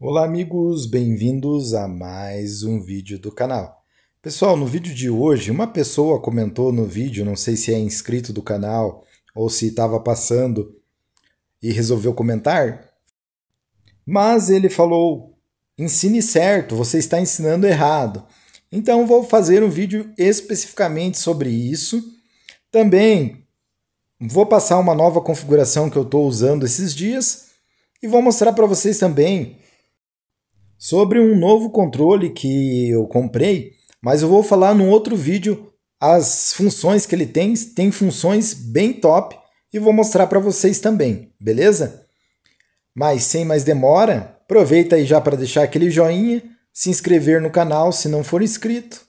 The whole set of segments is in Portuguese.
Olá amigos, bem-vindos a mais um vídeo do canal. Pessoal, no vídeo de hoje, uma pessoa comentou no vídeo, não sei se é inscrito do canal ou se estava passando e resolveu comentar, mas ele falou, ensine certo, você está ensinando errado. Então vou fazer um vídeo especificamente sobre isso. Também vou passar uma nova configuração que eu estou usando esses dias e vou mostrar para vocês também sobre um novo controle que eu comprei, mas eu vou falar num outro vídeo as funções que ele tem, tem funções bem top e vou mostrar para vocês também, beleza? Mas sem mais demora, aproveita aí já para deixar aquele joinha, se inscrever no canal se não for inscrito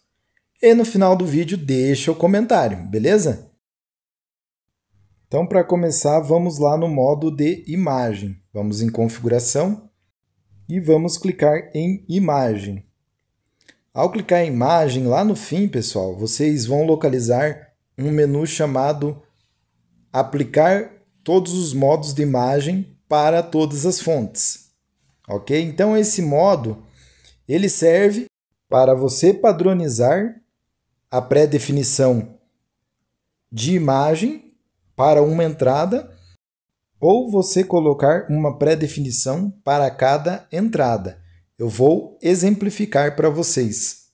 e no final do vídeo deixa o comentário, beleza? Então para começar, vamos lá no modo de imagem. Vamos em configuração, e vamos clicar em imagem. Ao clicar em imagem, lá no fim, pessoal, vocês vão localizar um menu chamado aplicar todos os modos de imagem para todas as fontes. OK? Então esse modo ele serve para você padronizar a pré-definição de imagem para uma entrada ou você colocar uma pré-definição para cada entrada. Eu vou exemplificar para vocês.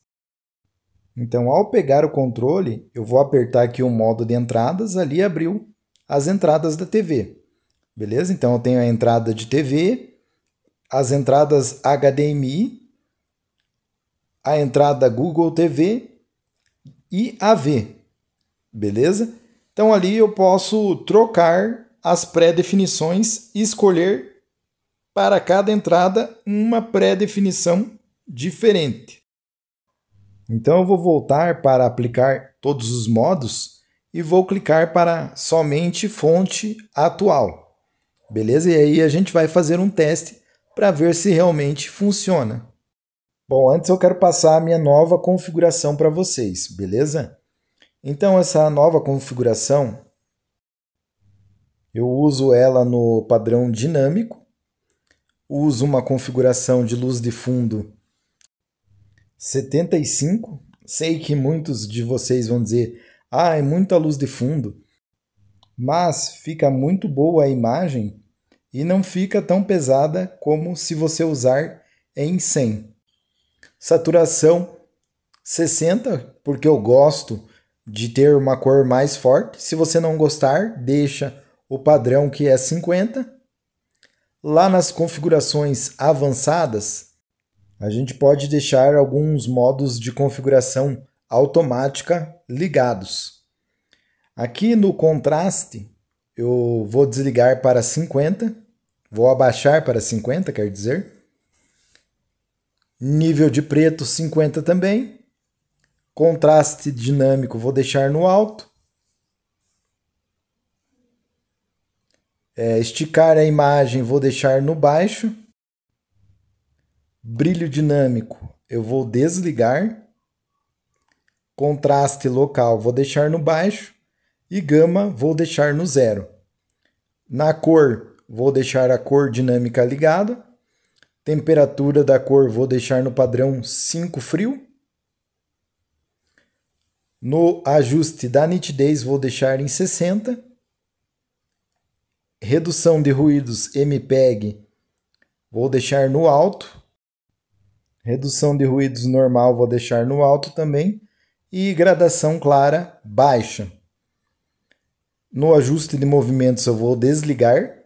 Então, ao pegar o controle, eu vou apertar aqui o modo de entradas, ali abriu as entradas da TV. Beleza? Então, eu tenho a entrada de TV, as entradas HDMI, a entrada Google TV e AV. Beleza? Então, ali eu posso trocar as pré-definições e escolher para cada entrada uma pré-definição diferente. Então eu vou voltar para aplicar todos os modos e vou clicar para somente fonte atual. Beleza? E aí a gente vai fazer um teste para ver se realmente funciona. Bom, antes eu quero passar a minha nova configuração para vocês, beleza? Então essa nova configuração eu uso ela no padrão dinâmico, uso uma configuração de luz de fundo 75. Sei que muitos de vocês vão dizer: ah, é muita luz de fundo, mas fica muito boa a imagem e não fica tão pesada como se você usar em 100. Saturação 60, porque eu gosto de ter uma cor mais forte. Se você não gostar, deixa o padrão que é 50. Lá nas configurações avançadas, a gente pode deixar alguns modos de configuração automática ligados. Aqui no contraste, eu vou desligar para 50, vou abaixar para 50, quer dizer. Nível de preto 50 também. Contraste dinâmico vou deixar no alto. É, esticar a imagem, vou deixar no baixo. Brilho dinâmico, eu vou desligar. Contraste local, vou deixar no baixo. E gama, vou deixar no zero. Na cor, vou deixar a cor dinâmica ligada. Temperatura da cor, vou deixar no padrão 5 frio. No ajuste da nitidez, vou deixar em 60 redução de ruídos MPEG, vou deixar no alto. Redução de ruídos normal, vou deixar no alto também. E gradação clara, baixa. No ajuste de movimentos, eu vou desligar.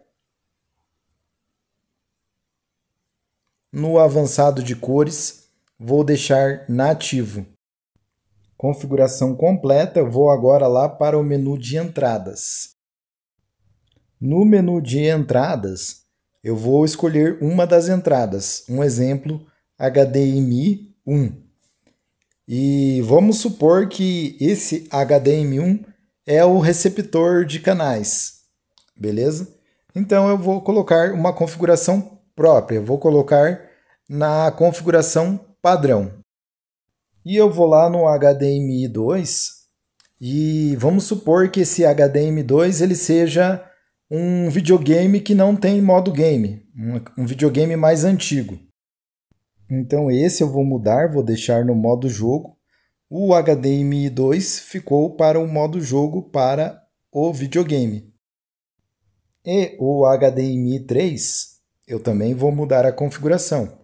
No avançado de cores, vou deixar nativo. Configuração completa, vou agora lá para o menu de entradas. No menu de entradas, eu vou escolher uma das entradas, um exemplo HDMI 1. E vamos supor que esse HDMI 1 é o receptor de canais, beleza? Então eu vou colocar uma configuração própria, vou colocar na configuração padrão. E eu vou lá no HDMI 2 e vamos supor que esse HDMI 2 ele seja um videogame que não tem modo game, um, um videogame mais antigo. Então esse eu vou mudar, vou deixar no modo jogo. O HDMI 2 ficou para o modo jogo para o videogame. E o HDMI 3 eu também vou mudar a configuração.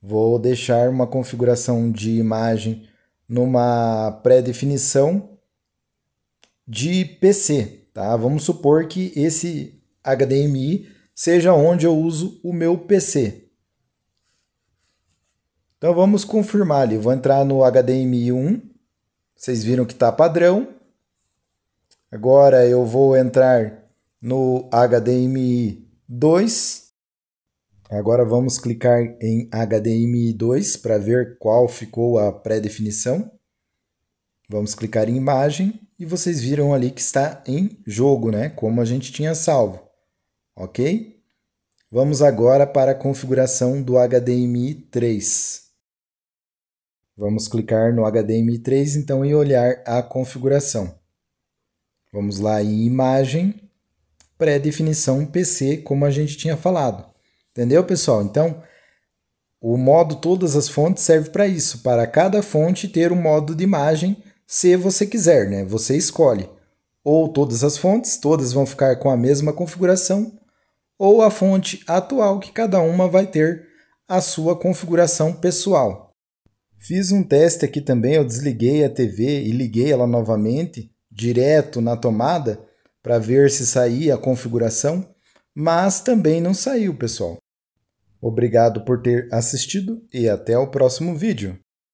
Vou deixar uma configuração de imagem numa pré-definição de PC, Tá? Vamos supor que esse HDMI seja onde eu uso o meu PC. Então vamos confirmar ali. Vou entrar no HDMI 1. Vocês viram que está padrão. Agora eu vou entrar no HDMI 2. Agora vamos clicar em HDMI 2 para ver qual ficou a pré-definição. Vamos clicar em imagem e vocês viram ali que está em jogo, né? Como a gente tinha salvo, ok? Vamos agora para a configuração do HDMI 3. Vamos clicar no HDMI 3 então e olhar a configuração. Vamos lá em imagem, pré-definição PC, como a gente tinha falado. Entendeu, pessoal? Então, o modo todas as fontes serve para isso, para cada fonte ter um modo de imagem se você quiser, né? Você escolhe. Ou todas as fontes, todas vão ficar com a mesma configuração, ou a fonte atual, que cada uma vai ter a sua configuração pessoal. Fiz um teste aqui também, eu desliguei a TV e liguei ela novamente, direto na tomada, para ver se saía a configuração, mas também não saiu, pessoal. Obrigado por ter assistido e até o próximo vídeo.